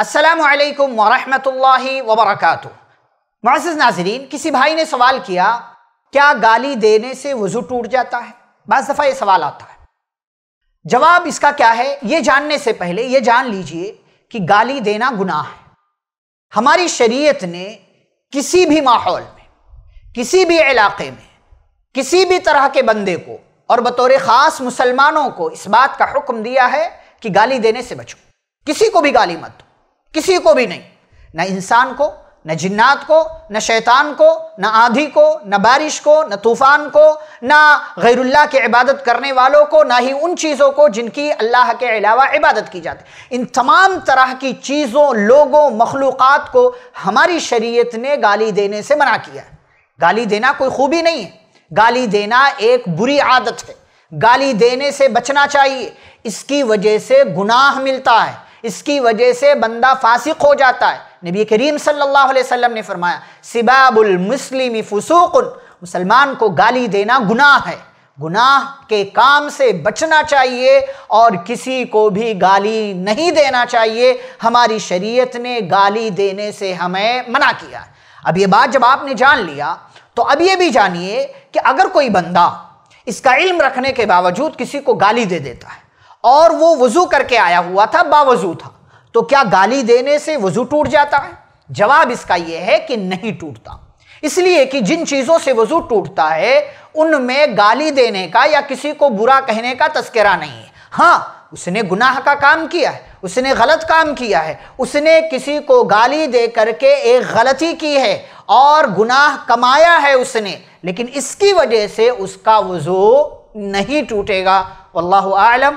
असलकम वरहमल वबरक मज़ नाजरीन किसी भाई ने सवाल किया क्या गाली देने से वज़ू टूट जाता है बस दफ़ा ये सवाल आता है जवाब इसका क्या है ये जानने से पहले ये जान लीजिए कि गाली देना गुनाह है हमारी शरीयत ने किसी भी माहौल में किसी भी इलाके में किसी भी तरह के बंदे को और बतौर ख़ास मुसलमानों को इस बात का हुक्म दिया है कि गाली देने से बचो किसी को भी गाली मत दो किसी को भी नहीं न इंसान को न जिन्नात को न शैतान को न आधी को न बारिश को न तूफ़ान को न गैरुल्ला की इबादत करने वालों को ना ही उन चीज़ों को जिनकी अल्लाह के अलावा इबादत की जाती इन तमाम तरह की चीज़ों लोगों मखलूक़ात को हमारी शरीयत ने गाली देने से मना किया है गाली देना कोई खूबी नहीं है गाली देना एक बुरी आदत है गाली देने से बचना चाहिए इसकी वजह से गुनाह मिलता है इसकी वजह से बंदा फासिक हो जाता है नबी करीम सल्लल्लाहु अलैहि वसल्लम ने फरमाया सिबाबुल मुस्लिम फसूक मुसलमान को गाली देना गुनाह है गुनाह के काम से बचना चाहिए और किसी को भी गाली नहीं देना चाहिए हमारी शरीयत ने गाली देने से हमें मना किया अब ये बात जब आपने जान लिया तो अब ये भी जानिए कि अगर कोई बंदा इसका इल्म रखने के बावजूद किसी को गाली दे देता है और वो वजू करके आया हुआ था बावजू था तो क्या गाली देने से वजू टूट जाता है जवाब इसका यह है कि नहीं टूटता इसलिए कि जिन चीज़ों से वजू टूटता है उनमें गाली देने का या किसी को बुरा कहने का तस्करा नहीं है हाँ उसने गुनाह का काम किया है उसने गलत काम किया है उसने किसी को गाली दे करके एक गलती की है और गुनाह कमाया है उसने लेकिन इसकी वजह से उसका वजू नहीं टूटेगा अल्लाह आलम